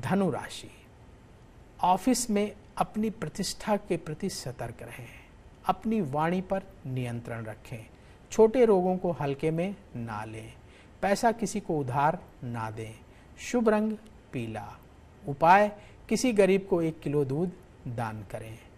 धनु राशि ऑफिस में अपनी प्रतिष्ठा के प्रति सतर्क रहें अपनी वाणी पर नियंत्रण रखें छोटे रोगों को हल्के में ना लें पैसा किसी को उधार ना दें शुभ रंग पीला उपाय किसी गरीब को एक किलो दूध दान करें